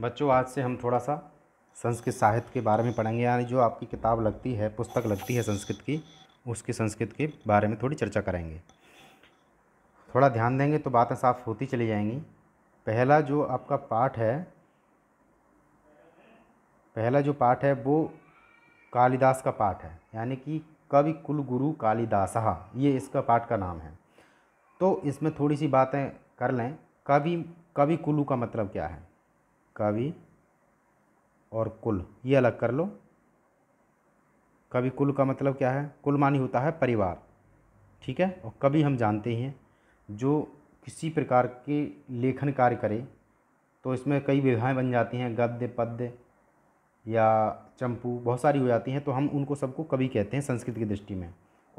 बच्चों आज से हम थोड़ा सा संस्कृत साहित्य के बारे में पढ़ेंगे यानी जो आपकी किताब लगती है पुस्तक लगती है संस्कृत की उसकी संस्कृत के बारे में थोड़ी चर्चा करेंगे थोड़ा ध्यान देंगे तो बातें साफ होती चली जाएंगी पहला जो आपका पाठ है पहला जो पाठ है वो कालिदास का पाठ है यानी कि कवि कुल गुरु कालिदासहा ये इसका पाठ का नाम है तो इसमें थोड़ी सी बातें कर लें कवि कवि कुलू का मतलब क्या है कवि और कुल ये अलग कर लो कवि कुल का मतलब क्या है कुल मानी होता है परिवार ठीक है और कवि हम जानते ही हैं जो किसी प्रकार के लेखन कार्य करे तो इसमें कई विधाएँ बन जाती हैं गद्य पद्य या चंपू बहुत सारी हो जाती हैं तो हम उनको सबको कवि कहते हैं संस्कृत की दृष्टि में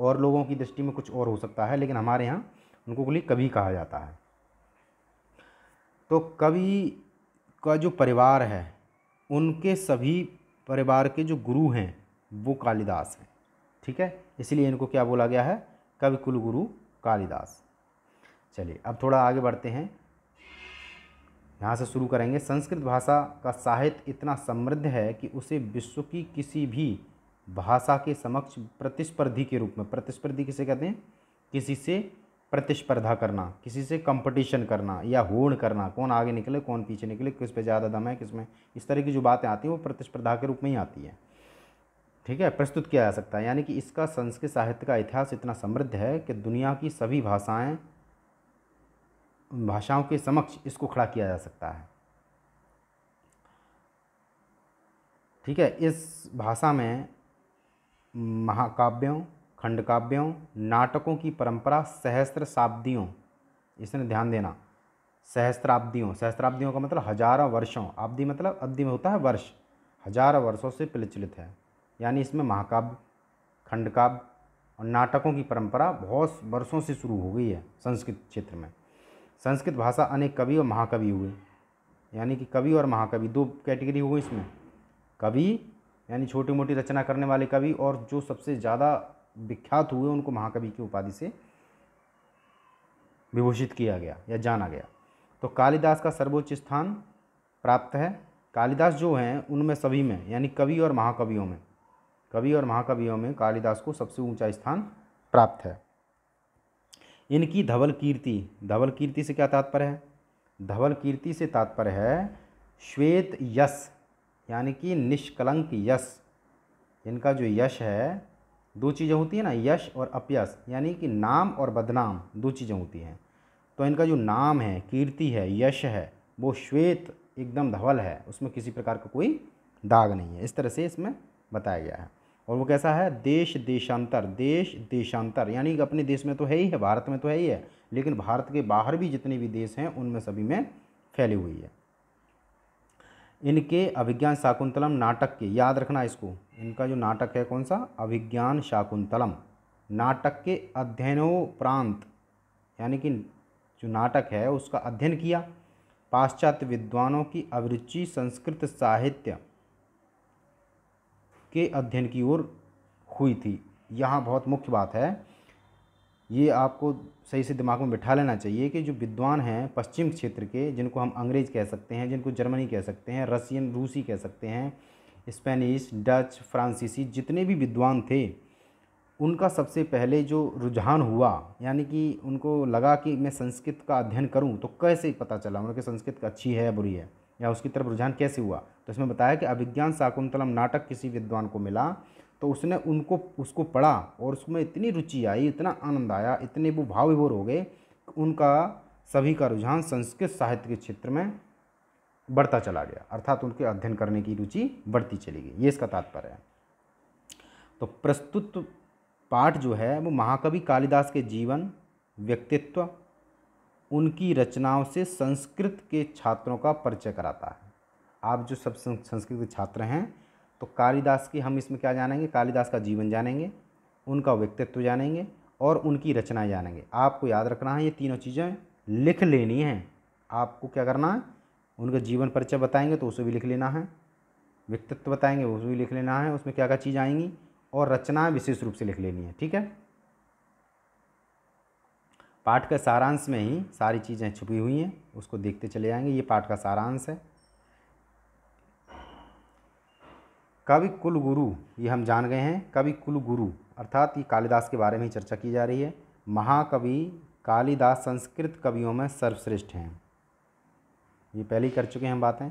और लोगों की दृष्टि में कुछ और हो सकता है लेकिन हमारे यहाँ उनको के लिए कवि कहा जाता है तो कवि का जो परिवार है उनके सभी परिवार के जो गुरु हैं वो कालिदास हैं ठीक है इसलिए इनको क्या बोला गया है कवि कुल गुरु कालिदास चलिए अब थोड़ा आगे बढ़ते हैं यहाँ से शुरू करेंगे संस्कृत भाषा का साहित्य इतना समृद्ध है कि उसे विश्व की किसी भी भाषा के समक्ष प्रतिस्पर्धी के रूप में प्रतिस्पर्धी किसे कहते हैं किसी से प्रतिस्पर्धा करना किसी से कंपटीशन करना या होड़ करना कौन आगे निकले कौन पीछे निकले किस पे ज़्यादा दम है किस में इस तरह की जो बातें आती हैं वो प्रतिस्पर्धा के रूप में ही आती है ठीक है प्रस्तुत किया जा सकता है यानी कि इसका संस्कृत साहित्य का इतिहास इतना समृद्ध है कि दुनिया की सभी भाषाएँ भाषाओं के समक्ष इसको खड़ा किया जा सकता है ठीक है इस भाषा में महाकाव्यों खंडकाव्यों नाटकों की परंपरा सहस्त्र शाब्दियों इसने ध्यान देना सहस्त्राब्दियों सहस्त्राब्दियों का मतलब हजारों वर्षों आब्दी मतलब अब्दी में होता है वर्ष हजारों वर्षों से प्रचलित है यानी इसमें महाकाव्य खंडकाव्य और नाटकों की परंपरा बहुत वर्षों से शुरू हो गई है संस्कृत क्षेत्र में संस्कृत भाषा अनेक कवि और महाकवि हुए यानी कि कवि और महाकवि दो कैटेगरी हुए इसमें कवि यानी छोटी मोटी रचना करने वाले कवि और जो सबसे ज़्यादा विख्यात हुए उनको महाकवि की उपाधि से विभूषित किया गया या जाना गया तो कालिदास का सर्वोच्च स्थान प्राप्त है कालिदास जो हैं उनमें सभी में यानी कवि और महाकवियों में कवि और महाकवियों में कालिदास को सबसे ऊंचा स्थान प्राप्त है इनकी धवल कीर्ति धवल कीर्ति से क्या तात्पर्य है धवल कीर्ति से तात्पर्य है श्वेत यश यानी कि निष्कलंक यश इनका जो यश है दो चीज़ें होती हैं ना यश और अपयश यानी कि नाम और बदनाम दो चीज़ें होती हैं तो इनका जो नाम है कीर्ति है यश है वो श्वेत एकदम धवल है उसमें किसी प्रकार का कोई दाग नहीं है इस तरह से इसमें बताया गया है और वो कैसा है देश देशांतर देश देशांतर यानी कि अपने देश में तो है ही है भारत में तो है ही है लेकिन भारत के बाहर भी जितने भी देश हैं उनमें सभी में फैली हुई है इनके अभिज्ञान शाकुंतलम नाटक के याद रखना इसको इनका जो नाटक है कौन सा अभिज्ञान शाकुंतलम नाटक के अध्ययनोप्रांत यानी कि जो नाटक है उसका अध्ययन किया पाश्चात्य विद्वानों की अभिरुचि संस्कृत साहित्य के अध्ययन की ओर हुई थी यहाँ बहुत मुख्य बात है ये आपको सही से दिमाग में बिठा लेना चाहिए कि जो विद्वान हैं पश्चिम क्षेत्र के जिनको हम अंग्रेज कह सकते हैं जिनको जर्मनी कह सकते हैं रसियन रूसी कह सकते हैं स्पेनिश डच फ्रांसीसी जितने भी विद्वान थे उनका सबसे पहले जो रुझान हुआ यानी कि उनको लगा कि मैं संस्कृत का अध्ययन करूं तो कैसे पता चला उनके संस्कृत अच्छी है या बुरी है या उसकी तरफ रुझान कैसे हुआ तो इसमें बताया कि अभिज्ञान शाकुंतलम नाटक किसी विद्वान को मिला तो उसने उनको उसको पढ़ा और उसमें इतनी रुचि आई इतना आनंद आया इतने वो भाव विभोर हो गए उनका सभी का रुझान संस्कृत साहित्य के क्षेत्र में बढ़ता चला गया अर्थात उनके अध्ययन करने की रुचि बढ़ती चली गई ये इसका तात्पर्य है तो प्रस्तुत पाठ जो है वो महाकवि कालिदास के जीवन व्यक्तित्व उनकी रचनाओं से संस्कृत के छात्रों का परिचय कराता है आप जो सब संस्कृत के छात्र हैं तो कालिदास की हम इसमें क्या जानेंगे कालिदास का जीवन जानेंगे उनका व्यक्तित्व जानेंगे और उनकी रचनाएं जानेंगे आपको याद रखना है ये तीनों चीज़ें लिख लेनी हैं आपको क्या करना है उनका जीवन परिचय बताएंगे तो उसे भी लिख लेना है व्यक्तित्व बताएंगे उसे भी लिख लेना है उसमें क्या क्या चीज़ आएंगी और रचनाएँ विशेष रूप से लिख लेनी है ठीक है पाठ का सारांश में ही सारी चीज़ें छुपी हुई हैं उसको देखते चले जाएंगे ये पाठ का सारांश है कवि कुल गुरु ये हम जान गए हैं कवि कुल गुरु अर्थात ये कालिदास के बारे में ही चर्चा की जा रही है महाकवि कालिदास संस्कृत कवियों में सर्वश्रेष्ठ हैं ये पहले ही कर चुके हैं बातें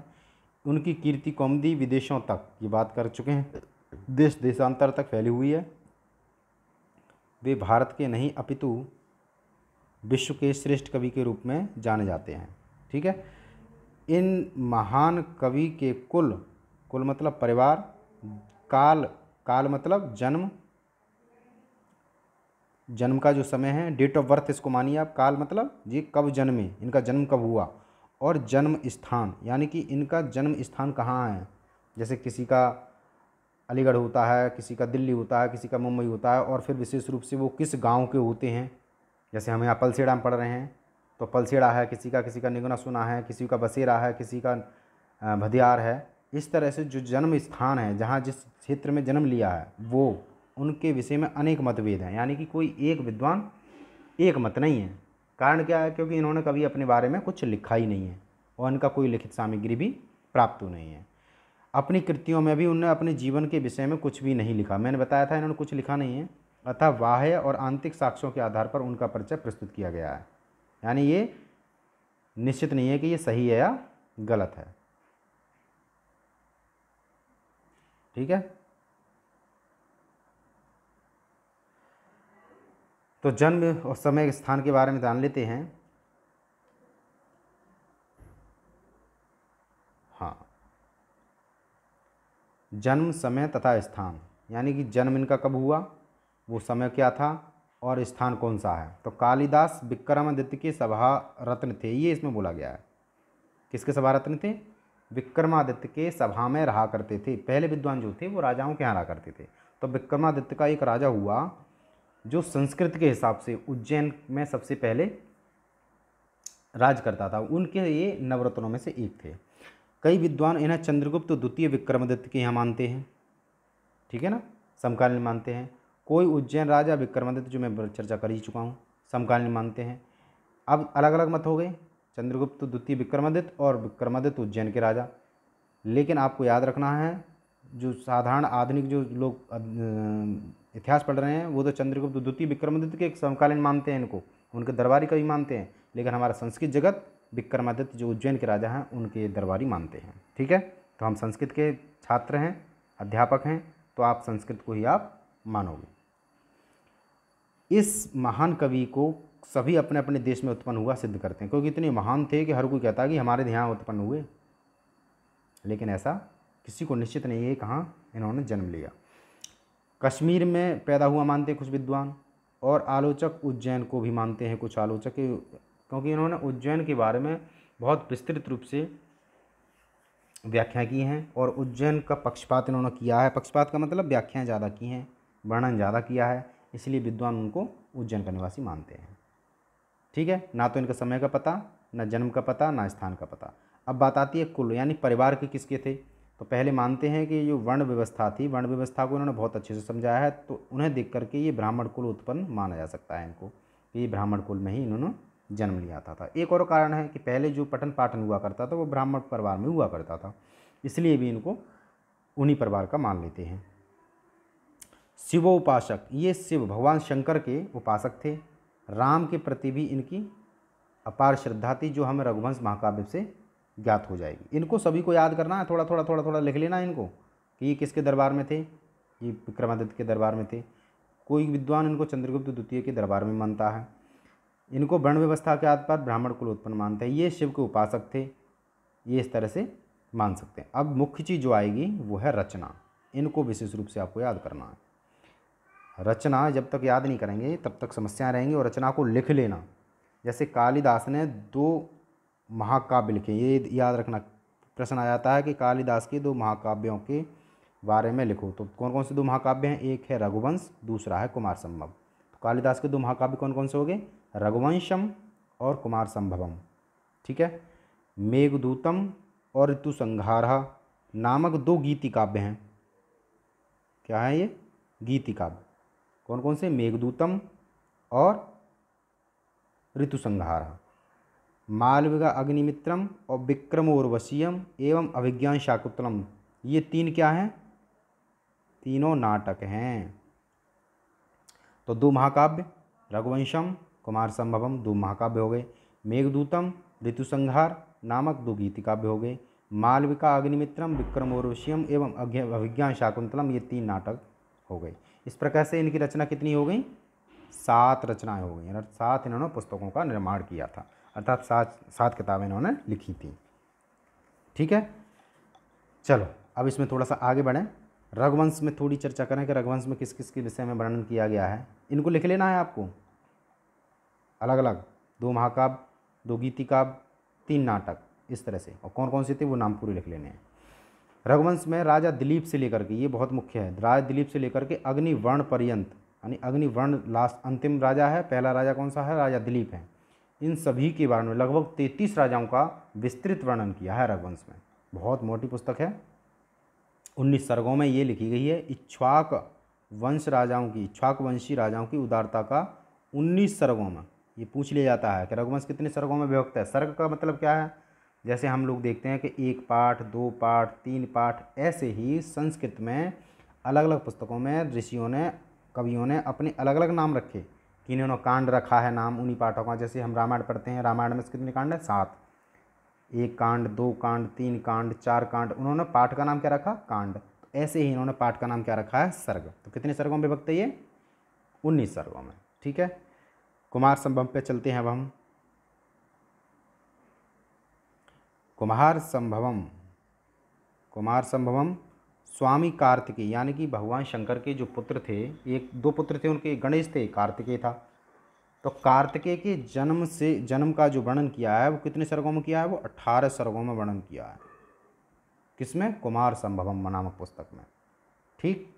उनकी कीर्ति कौमदी विदेशों तक ये बात कर चुके हैं देश देशांतर तक फैली हुई है वे भारत के नहीं अपितु विश्व के श्रेष्ठ कवि के रूप में जाने जाते हैं ठीक है इन महान कवि के कुल कुल मतलब परिवार काल काल मतलब जन्म जन्म का जो समय है डेट ऑफ बर्थ इसको मानिए आप काल मतलब जी कब जन्मे इनका जन्म कब हुआ और जन्म स्थान यानी कि इनका जन्म स्थान कहाँ है जैसे किसी का अलीगढ़ होता है किसी का दिल्ली होता है किसी का मुंबई होता है और फिर विशेष रूप से वो किस गांव के होते हैं जैसे हम यहाँ पलसेड़ा में पढ़ रहे हैं तो पलसेड़ा है किसी का किसी का निगुना सुना है किसी का बसेरा है किसी का भदियार है इस तरह से जो जन्म स्थान है जहाँ जिस क्षेत्र में जन्म लिया है वो उनके विषय में अनेक मतभेद हैं यानी कि कोई एक विद्वान एक मत नहीं है कारण क्या है क्योंकि इन्होंने कभी अपने बारे में कुछ लिखा ही नहीं है और इनका कोई लिखित सामग्री भी प्राप्त नहीं है अपनी कृतियों में भी उन्होंने अपने जीवन के विषय में कुछ भी नहीं लिखा मैंने बताया था इन्होंने कुछ लिखा नहीं है अतः बाह्य और आंतरिक साक्ष्यों के आधार पर उनका परिचय प्रस्तुत किया गया है यानी ये निश्चित नहीं है कि ये सही है या गलत है ठीक है तो जन्म और समय स्थान के बारे में जान लेते हैं हाँ जन्म समय तथा स्थान यानी कि जन्म इनका कब हुआ वो समय क्या था और स्थान कौन सा है तो कालिदास विक्रमादित्य के सभा रत्न थे ये इसमें बोला गया है किसके सभा रत्न थे विक्रमादित्य के सभा में रहा करते थे पहले विद्वान जो थे वो राजाओं के यहाँ रहा करते थे तो विक्रमादित्य का एक राजा हुआ जो संस्कृत के हिसाब से उज्जैन में सबसे पहले राज करता था उनके ये नवरत्नों में से एक थे कई विद्वान इन्हें चंद्रगुप्त द्वितीय विक्रमादित्य के यहाँ मानते हैं ठीक है ना समकालीन मानते हैं कोई उज्जैन राजा विक्रमादित्य जो मैं चर्चा कर ही चुका हूँ समकालीन मानते हैं अब अलग अलग मत हो गए चंद्रगुप्त द्वितीय विक्रमादित्य और विक्रमादित्य उज्जैन के राजा लेकिन आपको याद रखना है जो साधारण आधुनिक जो लोग इतिहास पढ़ रहे हैं वो तो चंद्रगुप्त द्वितीय विक्रमादित्य के समकालीन मानते हैं इनको उनके दरबारी कवि मानते हैं लेकिन हमारा संस्कृत जगत विक्रमादित्य जो उज्जैन के राजा हैं उनके दरबारी मानते हैं ठीक है तो हम संस्कृत के छात्र हैं अध्यापक हैं तो आप संस्कृत को ही आप मानोगे इस महान कवि को सभी अपने अपने देश में उत्पन्न हुआ सिद्ध करते हैं क्योंकि इतने महान थे कि हर कोई कहता है कि हमारे यहाँ उत्पन्न हुए लेकिन ऐसा किसी को निश्चित नहीं है कहाँ इन्होंने जन्म लिया कश्मीर में पैदा हुआ मानते हैं कुछ विद्वान और आलोचक उज्जैन को भी मानते हैं कुछ आलोचक क्योंकि इन्होंने उज्जैन के बारे में बहुत विस्तृत रूप से व्याख्या की हैं और उज्जैन का पक्षपात इन्होंने किया है पक्षपात का मतलब व्याख्याएँ ज़्यादा की हैं वर्णन ज़्यादा किया है इसलिए विद्वान उनको उज्जैन का निवासी मानते हैं ठीक है ना तो इनका समय का पता ना जन्म का पता ना स्थान का पता अब बात आती है कुल यानी परिवार के किसके थे तो पहले मानते हैं कि जो वर्ण व्यवस्था थी वर्ण व्यवस्था को उन्होंने बहुत अच्छे से समझाया है तो उन्हें देख करके ये ब्राह्मण कुल उत्पन्न माना जा सकता है इनको ये ब्राह्मण कुल में ही इन्होंने जन्म लिया था, था एक और कारण है कि पहले जो पठन पाठन हुआ करता था वो ब्राह्मण परिवार में हुआ करता था इसलिए भी इनको उन्हीं परिवार का मान लेते हैं शिवोपासक ये शिव भगवान शंकर के उपासक थे राम के प्रति भी इनकी अपार श्रद्धा थी जो हमें रघुवंश महाकाव्य से ज्ञात हो जाएगी इनको सभी को याद करना है थोड़ा थोड़ा थोड़ा थोड़ा लिख लेना इनको कि ये किसके दरबार में थे ये विक्रमादित्य के दरबार में थे कोई विद्वान इनको चंद्रगुप्त द्वितीय के दरबार में मानता है इनको वर्ण व्यवस्था के आधार पर ब्राह्मण कुल उत्पन्न मानते हैं ये शिव के उपासक थे ये इस तरह से मान सकते हैं अब मुख्य चीज़ जो आएगी वो है रचना इनको विशेष रूप से आपको याद करना है रचना जब तक याद नहीं करेंगे तब तक समस्याएं रहेंगी और रचना को लिख लेना जैसे कालिदास ने दो महाकाव्य लिखे ये याद रखना प्रश्न आ जाता है कि कालिदास के दो महाकाव्यों के बारे में लिखो तो कौन कौन से दो महाकाव्य हैं एक है रघुवंश दूसरा है कुमार संभव तो कालिदास के दो महाकाव्य कौन कौन से हो गए रघुवंशम और कुमार संभवम ठीक है मेघदूतम और ऋतु संघारहा नामक दो गीति काव्य हैं क्या है ये गीति काव्य कौन कौन से मेघदूतम और ऋतु संघारहा मालविका अग्निमित्रम और विक्रम उर्वशीयम एवं अभिज्ञान शाकुतलम ये तीन क्या हैं तीनों नाटक हैं तो दो महाकाव्य रघुवंशम कुमार संभवम दो महाकाव्य हो गए मेघदूतम ऋतुसंहार नामक दो गीतिकाव्य हो गए मालविका अग्निमित्रम विक्रम उर्वशीयम एवं अभिज्ञान शाकुंतलम ये तीन नाटक हो गए इस प्रकार से इनकी रचना कितनी हो गई सात रचनाएं हो गई सात इन्होंने पुस्तकों का निर्माण किया था अर्थात सात सात किताबें इन्होंने लिखी थी ठीक है चलो अब इसमें थोड़ा सा आगे बढ़ें रघुवंश में थोड़ी चर्चा करें कि रघुवंश में किस किस के विषय में वर्णन किया गया है इनको लिख लेना है आपको अलग अलग दो महाकाव्य दो गीति काव्य तीन नाटक इस तरह से और कौन कौन से थे वो नाम पूरे लिख लेने हैं रघुवंश में राजा दिलीप से लेकर के ये बहुत मुख्य है राजा दिलीप से लेकर के अग्निवर्ण पर्यंत यानी अग्निवर्ण लास्ट अंतिम राजा है पहला राजा कौन सा है राजा दिलीप है इन सभी के बारे में लगभग तैतीस राजाओं का विस्तृत वर्णन किया है रघुवंश में बहुत मोटी पुस्तक है उन्नीस सर्गों में ये लिखी गई है इच्छ्वाक वंश राजाओं की इच्छ्वाक वंशी राजाओं की उदारता का उन्नीस सर्गों में ये पूछ लिया जाता है कि रघुवंश कितने सर्गों में विभक्त है सर्ग का मतलब क्या है जैसे हम लोग देखते हैं कि एक पाठ दो पाठ तीन पाठ ऐसे ही संस्कृत में अलग अलग पुस्तकों में ऋषियों ने कवियों ने अपने अलग अलग नाम रखे कि इन्होंने कांड रखा है नाम उन्हीं पाठों का जैसे हम रामायण पढ़ते हैं रामायण में कितने कांड है सात एक कांड दो कांड तीन कांड चार कांड उन्होंने पाठ का नाम क्या रखा कांड तो ऐसे ही इन्होंने पाठ का नाम क्या रखा है सर्ग तो कितने सर्गों में विभक्त है ये उन्नीस सर्गों में ठीक है कुमार संभव पे चलते हैं अब हम कुमार संभवम कुमार संभवम स्वामी कार्तिकेय यानी कि भगवान शंकर के जो पुत्र थे एक दो पुत्र थे उनके गणेश थे कार्तिकेय था तो कार्तिकेय के जन्म से जन्म का जो वर्णन किया है वो कितने सर्गों में किया है वो अट्ठारह सर्गों में वर्णन किया है किसमें कुमार संभवम नामक पुस्तक में ठीक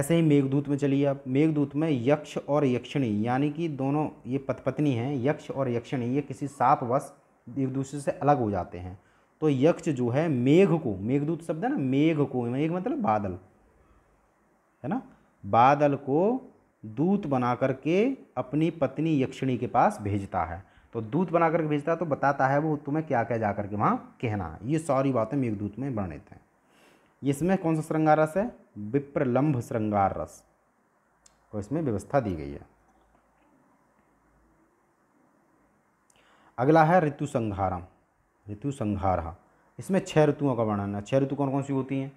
ऐसे ही मेघदूत में चलिए आप मेघदूत में यक्ष और यक्षिणी यानी कि दोनों ये पतपत्नी हैं यक्ष और यक्षिणी ये किसी वश एक दूसरे से अलग हो जाते हैं तो यक्ष जो है मेघ को मेघदूत शब्द है ना मेघ को मेघ मतलब बादल है ना बादल को दूत बना करके अपनी पत्नी यक्षिणी के पास भेजता है तो दूत बना करके भेजता है तो बताता है वो तुम्हें क्या क्या जा करके वहाँ कहना है ये सारी बातें मेघदूत में वर्णित हैं इसमें कौन सा श्रृंगार रस है विप्रलम्भ श्रृंगार रस तो इसमें व्यवस्था दी गई है अगला है ऋतु संहारम ऋतु संहार इसमें छः ऋतुओं का वर्णन है छः ऋतु कौन कौन सी होती हैं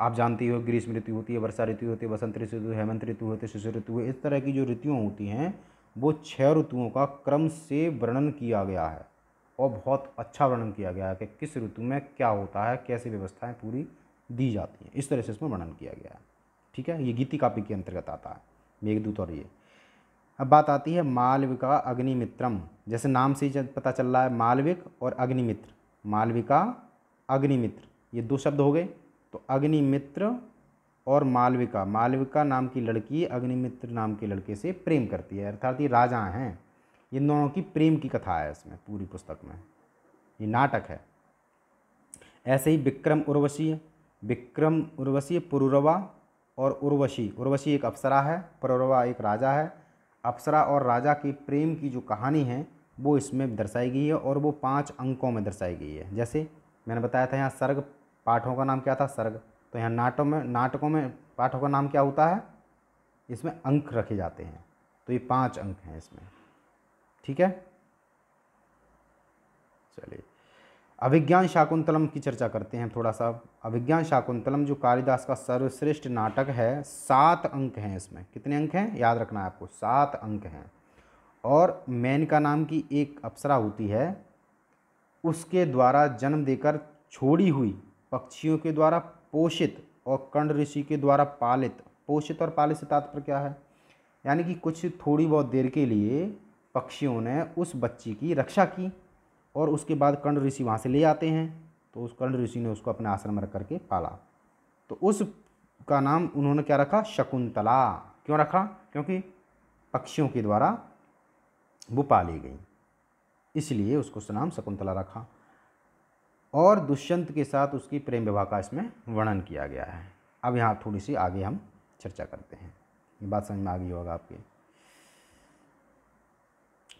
आप जानती हो ग्रीष्म ऋतु होती है वर्षा ऋतु होती है बसंत ऋतु हेमंत ऋतु होती है शिशु ऋतु इस तरह की जो ऋतुओं होती हैं वो छः ऋतुओं का क्रम से वर्णन किया गया है और बहुत अच्छा वर्णन किया गया है कि किस ऋतु में क्या होता है कैसी व्यवस्थाएँ पूरी दी जाती हैं इस तरह से इसमें वर्णन किया गया है ठीक है ये गीति कापी के अंतर्गत आता है मेघदूत और ये अब बात आती है मालविका अग्निमित्रम जैसे नाम से ही पता चल रहा है मालविक और अग्निमित्र मालविका अग्निमित्र ये दो शब्द हो गए तो अग्निमित्र और मालविका मालविका नाम की लड़की अग्निमित्र नाम के लड़के से प्रेम करती है अर्थात ये राजा हैं इन दोनों की प्रेम की कथा है इसमें पूरी पुस्तक में ये नाटक है ऐसे ही विक्रम उर्वशी विक्रम उर्वशी पुरुरवा और उर्वशी उर्वशी एक अप्सरा है पुरुरवा एक राजा है अप्सरा और राजा की प्रेम की जो कहानी है वो इसमें दर्शाई गई है और वो पाँच अंकों में दर्शाई गई है जैसे मैंने बताया था यहाँ सर्ग पाठों का नाम क्या था सर्ग तो यहाँ नाटों में नाटकों में पाठों का नाम क्या होता है इसमें अंक रखे जाते हैं तो ये पाँच अंक हैं इसमें ठीक है चलिए अभिज्ञान शाकुंतलम की चर्चा करते हैं थोड़ा सा अभिज्ञान शाकुंतलम जो कालिदास का सर्वश्रेष्ठ नाटक है सात अंक हैं इसमें कितने अंक हैं याद रखना है आपको सात अंक हैं और का नाम की एक अप्सरा होती है उसके द्वारा जन्म देकर छोड़ी हुई पक्षियों के द्वारा पोषित और कंड ऋषि के द्वारा पालित पोषित और पालित से तात्पर्य क्या है यानी कि कुछ थोड़ी बहुत देर के लिए पक्षियों ने उस बच्ची की रक्षा की और उसके बाद कर्ण ऋषि वहाँ से ले आते हैं तो उस कर्ण ऋषि ने उसको अपने आश्रम में रख करके पाला तो उस का नाम उन्होंने क्या रखा शकुंतला क्यों रखा क्योंकि पक्षियों के द्वारा वो पाली गई इसलिए उसको उस नाम शकुंतला रखा और दुष्यंत के साथ उसकी प्रेम विवाह का इसमें वर्णन किया गया है अब यहाँ थोड़ी सी आगे हम चर्चा करते हैं ये बात समझ में आ गई होगा आपकी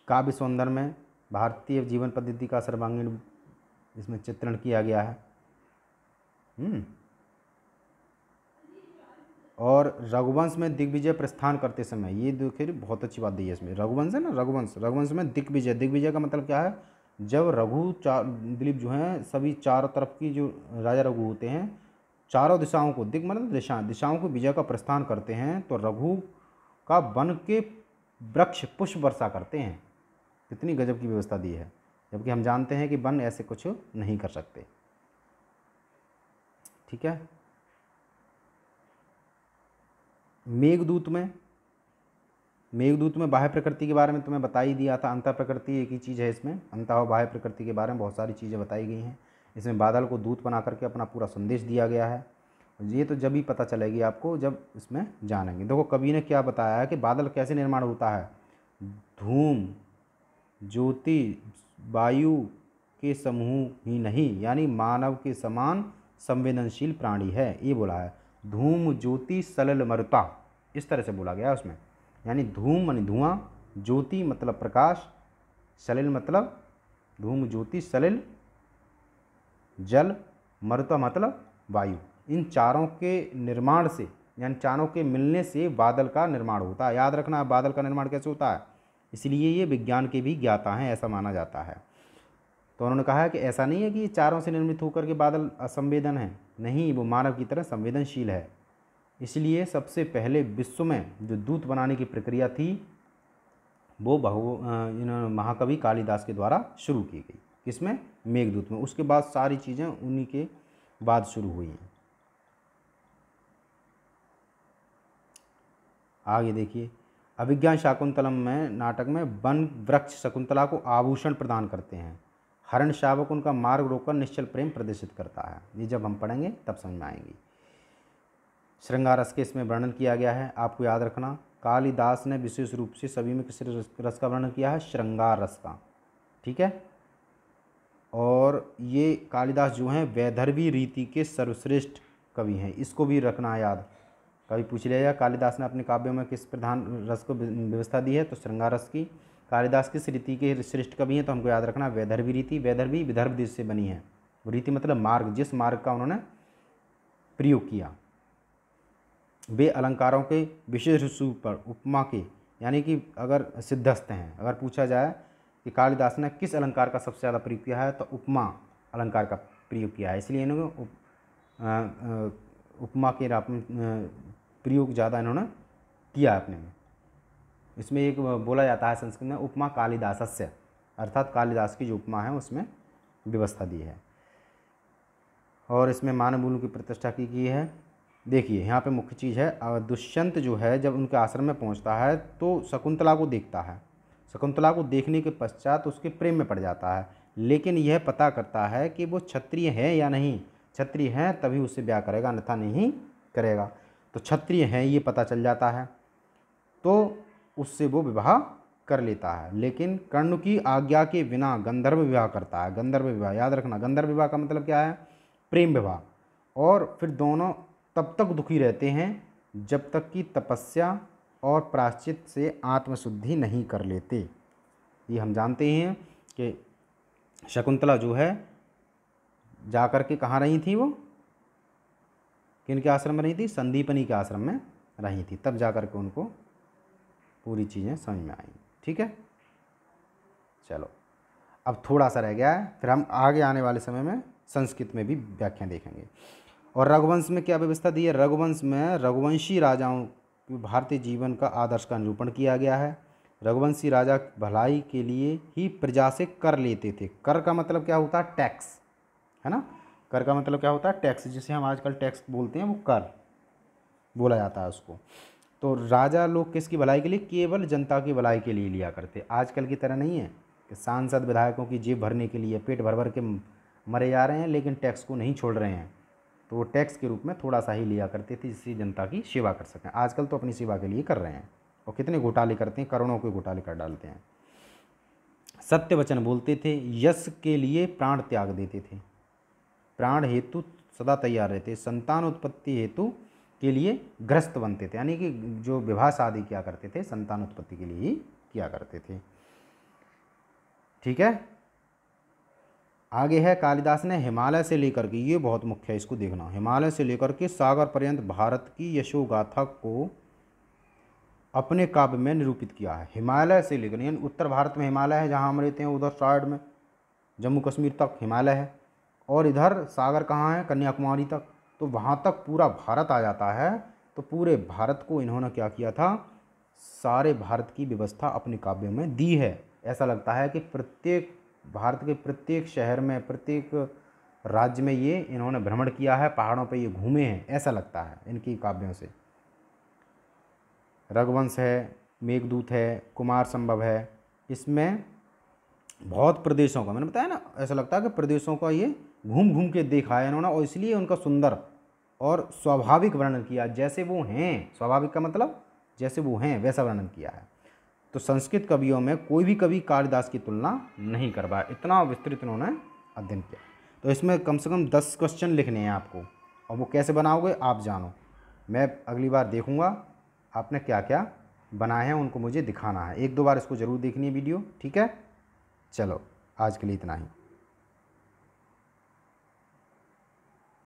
काव्य सौंदर्य में भारतीय जीवन पद्धति का सर्वांगीण इसमें चित्रण किया गया है हम्म। और रघुवंश में दिग्विजय प्रस्थान करते समय ये देखिए बहुत अच्छी बात दी है इसमें रघुवंश है ना रघुवंश रघुवंश में दिग्विजय दिग्विजय का मतलब क्या है जब रघु चार दिलीप जो हैं सभी चारों तरफ की जो राजा रघु होते हैं चारों दिशाओं को दिग मतलब दिशा दिशाओं को विजय का प्रस्थान करते हैं तो रघु का बन के वृक्ष पुष्प वर्षा करते हैं कितनी गजब की व्यवस्था दी है जबकि हम जानते हैं कि वन ऐसे कुछ नहीं कर सकते ठीक है मेघदूत में मेघदूत में बाह्य प्रकृति के बारे में तुम्हें बता ही दिया था अंतः प्रकृति एक ही चीज़ है इसमें अंतः और बाह्य प्रकृति के बारे में बहुत सारी चीज़ें बताई गई हैं इसमें बादल को दूत बना करके अपना पूरा संदेश दिया गया है ये तो जब ही पता चलेगी आपको जब इसमें जानेंगे देखो कवि ने क्या बताया है कि बादल कैसे निर्माण होता है धूम ज्योति वायु के समूह ही नहीं यानी मानव के समान संवेदनशील प्राणी है ये बोला है धूम ज्योति सलल मरुता इस तरह से बोला गया उसमें यानी धूम यानी धुआं ज्योति मतलब प्रकाश सलिल मतलब धूम ज्योति सलिल जल मरुता मतलब वायु इन चारों के निर्माण से यानी चारों के मिलने से बादल का निर्माण होता है याद रखना बादल का निर्माण कैसे होता है इसलिए ये विज्ञान के भी ज्ञाता हैं ऐसा माना जाता है तो उन्होंने कहा कि ऐसा नहीं है कि चारों से निर्मित होकर के बादल असंवेदन है नहीं वो मानव की तरह संवेदनशील है इसलिए सबसे पहले विश्व में जो दूत बनाने की प्रक्रिया थी वो बहु महाकवि कालिदास के द्वारा शुरू की गई किसमें मेघदूत में उसके बाद सारी चीज़ें उन्हीं के बाद शुरू हुई हैं आगे देखिए अभिज्ञान शाकुंतलम में नाटक में वन वृक्ष शकुंतला को आभूषण प्रदान करते हैं हरण शावक उनका मार्ग रोककर निश्चल प्रेम प्रदर्शित करता है ये जब हम पढ़ेंगे तब समझ में आएंगी श्रृंगार रस के इसमें वर्णन किया गया है आपको याद रखना कालिदास ने विशेष रूप से सभी में किस रस का वर्णन किया है श्रृंगार रस का ठीक है और ये कालिदास जो हैं वैधर्वी रीति के सर्वश्रेष्ठ कवि हैं इसको भी रखना याद कभी पूछ लिया जाए कालिदास ने अपने काव्यों में किस प्रधान रस को व्यवस्था दी है तो श्रृंगार रस की कालिदास किस रीति के श्रेष्ठ कवि हैं तो हमको याद रखना वैधर्वी रीति वैधर्वी विदर्भ देश से बनी है रीति मतलब मार्ग जिस मार्ग का उन्होंने प्रयोग किया वे अलंकारों के विशेष रूप पर उपमा के यानी कि अगर सिद्धस्त हैं अगर पूछा जाए कि कालिदास ने किस अलंकार का सबसे ज़्यादा प्रयोग किया है तो उपमा अलंकार का प्रयोग किया है इसलिए इन्होंने उप, उपमा के प्रयोग ज़्यादा इन्होंने किया है अपने में इसमें एक बोला जाता है संस्कृत में उपमा कालिदासस्य अर्थात कालिदास की जो उपमा है उसमें व्यवस्था दी है और इसमें मानव मूल की प्रतिष्ठा की गई है देखिए यहाँ पे मुख्य चीज़ है दुष्यंत जो है जब उनके आश्रम में पहुँचता है तो शकुंतला को देखता है शकुंतला को देखने के पश्चात उसके प्रेम में पड़ जाता है लेकिन यह पता करता है कि वो क्षत्रिय है या नहीं क्षत्रिय हैं तभी उससे ब्याह करेगा अन्यथा नहीं करेगा तो क्षत्रिय हैं ये पता चल जाता है तो उससे वो विवाह कर लेता है लेकिन कर्ण की आज्ञा के बिना गंधर्व विवाह करता है गंधर्व विवाह याद रखना गंधर्व विवाह का मतलब क्या है प्रेम विवाह और फिर दोनों तब तक दुखी रहते हैं जब तक कि तपस्या और प्राश्चित से आत्मशुद्धि नहीं कर लेते ये हम जानते हैं कि शकुंतला जो है जा कर के कहाँ रही थी वो किन के आश्रम में रही थी संदीपनी के आश्रम में रही थी तब जा कर के उनको पूरी चीज़ें समझ में आई ठीक है चलो अब थोड़ा सा रह गया है फिर हम आगे आने वाले समय में संस्कृत में भी व्याख्या देखेंगे और रघुवंश में क्या व्यवस्था दी है रघुवंश में रघुवंशी राजाओं के भारतीय जीवन का आदर्श का निरूपण किया गया है रघुवंशी राजा भलाई के लिए ही प्रजा से कर लेते थे कर का मतलब क्या होता है टैक्स है ना कर का मतलब क्या होता है टैक्स जिसे हम आजकल टैक्स बोलते हैं वो कर बोला जाता है उसको तो राजा लोग किसकी भलाई के लिए केवल जनता की भलाई के लिए लिया करते आजकल की तरह नहीं है कि सांसद विधायकों की जेब भरने के लिए पेट भर भर के मरे जा रहे हैं लेकिन टैक्स को नहीं छोड़ रहे हैं तो वो टैक्स के रूप में थोड़ा सा ही लिया करते थे जिससे जनता की सेवा कर सकें आजकल तो अपनी सेवा के लिए कर रहे हैं और कितने घोटाले करते हैं करोड़ों के घोटाले कर डालते हैं सत्य वचन बोलते थे यश के लिए प्राण त्याग देते थे प्राण हेतु सदा तैयार रहते संतान उत्पत्ति हेतु के लिए ग्रस्त बनते थे यानी कि जो विवाह शादी किया करते थे संतान उत्पत्ति के लिए ही किया करते थे ठीक है आगे है कालिदास ने हिमालय से लेकर के ये बहुत मुख्य है इसको देखना हिमालय से लेकर के सागर पर्यंत भारत की यशोगाथा को अपने काव्य में निरूपित किया है हिमालय से लेकर यानी उत्तर भारत में हिमालय है जहाँ हम रहते हैं उधर साइड में जम्मू कश्मीर तक हिमालय है और इधर सागर कहाँ है कन्याकुमारी तक तो वहाँ तक पूरा भारत आ जाता है तो पूरे भारत को इन्होंने क्या किया था सारे भारत की व्यवस्था अपने काव्यों में दी है ऐसा लगता है कि प्रत्येक भारत के प्रत्येक शहर में प्रत्येक राज्य में ये इन्होंने भ्रमण किया है पहाड़ों पे ये घूमे हैं ऐसा लगता है इनकी काव्यों से रघुवंश है मेघदूत है कुमार संभव है इसमें बहुत प्रदेशों का मैंने बताया ना ऐसा लगता है कि प्रदेशों का ये घूम घूम के देखा है इन्होंने और इसलिए उनका सुंदर और स्वाभाविक वर्णन किया जैसे वो हैं स्वाभाविक का मतलब जैसे वो हैं वैसा वर्णन किया है तो संस्कृत कवियों में कोई भी कवि कालिदास की तुलना नहीं करवाया इतना विस्तृत इन्होंने अध्ययन किया तो इसमें कम से कम दस क्वेश्चन लिखने हैं आपको और वो कैसे बनाओगे आप जानो मैं अगली बार देखूँगा आपने क्या क्या बनाए हैं उनको मुझे दिखाना है एक दो बार इसको ज़रूर देखनी है वीडियो ठीक है चलो आज के लिए इतना ही